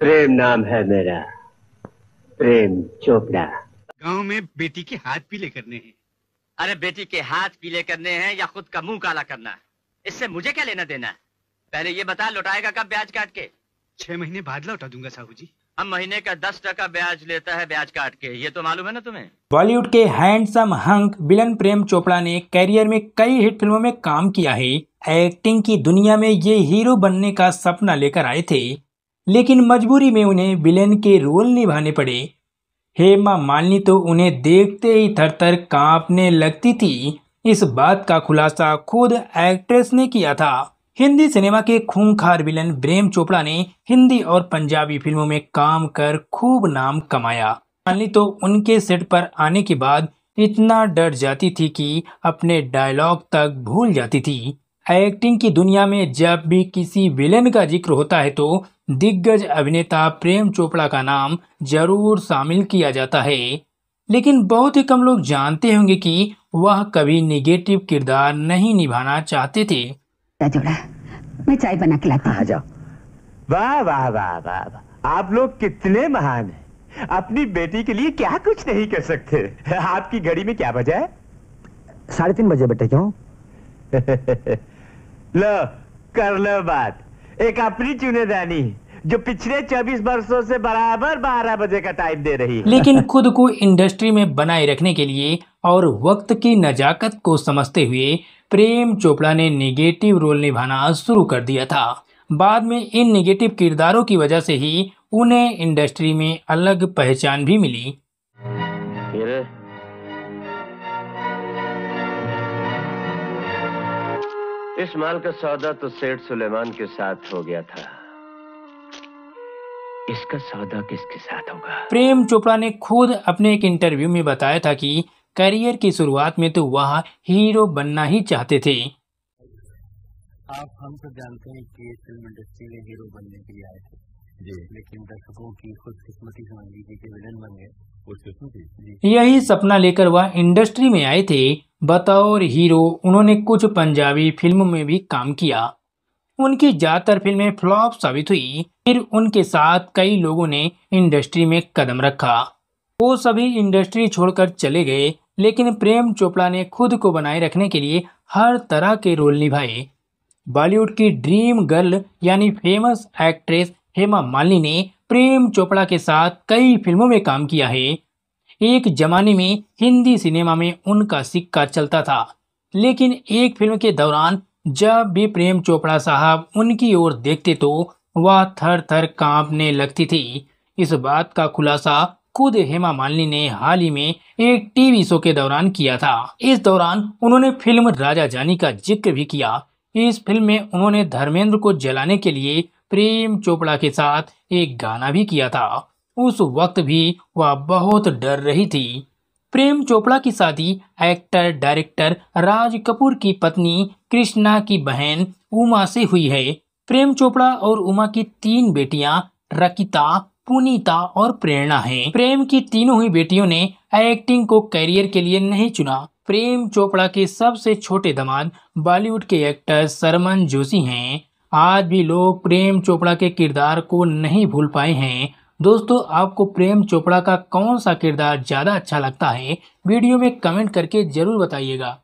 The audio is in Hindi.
प्रेम नाम है मेरा प्रेम चोपड़ा गांव में बेटी के हाथ पीले करने हैं अरे बेटी के हाथ पीले करने हैं या खुद का मुंह काला करना इससे मुझे क्या लेना देना पहले ये बता लौटाएगा कब ब्याज काट के छह महीने बाद लौटा दूंगा साहू जी हम महीने का दस टका ब्याज लेता है ब्याज काट के ये तो मालूम है ना तुम्हें बॉलीवुड के हैंडसम हंक बिलन प्रेम चोपड़ा ने करियर में कई हिट फिल्मों में काम किया है एक्टिंग की दुनिया में ये हीरो बनने का सपना लेकर आए थे लेकिन मजबूरी में उन्हें विलेन के रोल निभाने पड़े हेमा मालिनी तो उन्हें देखते ही थरथर कांपने लगती थी इस बात का खुलासा खुद एक्ट्रेस ने किया था हिंदी सिनेमा के खूंखार विलन प्रेम चोपड़ा ने हिंदी और पंजाबी फिल्मों में काम कर खूब नाम कमाया मालिनी तो उनके सेट पर आने के बाद इतना डर जाती थी कि अपने डायलॉग तक भूल जाती थी एक्टिंग की दुनिया में जब भी किसी विलेन का जिक्र होता है तो दिग्गज अभिनेता प्रेम चोपड़ा का नाम जरूर शामिल किया जाता है लेकिन बहुत ही कम लोग जानते होंगे कि वह कभी निगेटिव किरदार नहीं निभाना चाहते थे मैं चाय बना के लाती आ जाओ वाह वाह वाह वाह आप लोग कितने महान हैं अपनी बेटी के लिए क्या कुछ नहीं कर सकते आपकी घड़ी में क्या बजा है साढ़े तीन बजे बेटे क्यों लो कर लो बात एक अपनी चुनेदानी जो पिछले 24 वर्षों से बराबर 12 बजे का टाइम दे रही लेकिन खुद को इंडस्ट्री में बनाए रखने के लिए और वक्त की नजाकत को समझते हुए प्रेम चोपड़ा ने नेगेटिव रोल निभाना शुरू कर दिया था बाद में इन नेगेटिव किरदारों की वजह से ही उन्हें इंडस्ट्री में अलग पहचान भी मिली इस माल का सौदा तो सेठ सुलेमान के साथ हो गया था इसका सौदा किसके साथ होगा प्रेम चोपड़ा ने खुद अपने एक इंटरव्यू में बताया था कि करियर की शुरुआत में तो वह हीरो बनना ही चाहते थे आप हम तो जानते हैं कि फिल्म इंडस्ट्री में हीरो बनने के लिए आए थे लेकिन दर्शकों की खुशकिस्मती समझ लीजिए कि विलन बन गए यही सपना लेकर वह इंडस्ट्री में आए थे बतौर हीरो उन्होंने कुछ पंजाबी फिल्मों में भी काम किया उनकी ज़्यादातर फिल्में फ्लॉप साबित हुई फिर उनके साथ कई लोगों ने इंडस्ट्री में कदम रखा वो सभी इंडस्ट्री छोड़कर चले गए लेकिन प्रेम चोपड़ा ने खुद को बनाए रखने के लिए हर तरह के रोल निभाए बॉलीवुड की ड्रीम गर्ल यानी फेमस एक्ट्रेस हेमा मालिनी ने प्रेम चोपड़ा के साथ कई फिल्मों में काम किया है एक जमाने में हिंदी सिनेमा में उनका सिक्का चलता था लेकिन एक फिल्म के दौरान जब भी प्रेम चोपड़ा साहब उनकी ओर देखते तो वह थर थर कांपने लगती थी इस बात का खुलासा खुद हेमा मालिनी ने हाल ही में एक टीवी शो के दौरान किया था इस दौरान उन्होंने फिल्म राजा जानी का जिक्र भी किया इस फिल्म में उन्होंने धर्मेंद्र को जलाने के लिए प्रेम चोपड़ा के साथ एक गाना भी किया था उस वक्त भी वह बहुत डर रही थी प्रेम चोपड़ा की शादी एक्टर डायरेक्टर राज कपूर की पत्नी कृष्णा की बहन उमा से हुई है प्रेम चोपड़ा और उमा की तीन बेटियां रकिता पुनीता और प्रेरणा हैं। प्रेम की तीनों ही बेटियों ने एक्टिंग को करियर के लिए नहीं चुना प्रेम चोपड़ा के सबसे छोटे दामाद बॉलीवुड के एक्टर सरमन जोशी हैं आज भी लोग प्रेम चोपड़ा के किरदार को नहीं भूल पाए हैं दोस्तों आपको प्रेम चोपड़ा का कौन सा किरदार ज़्यादा अच्छा लगता है वीडियो में कमेंट करके ज़रूर बताइएगा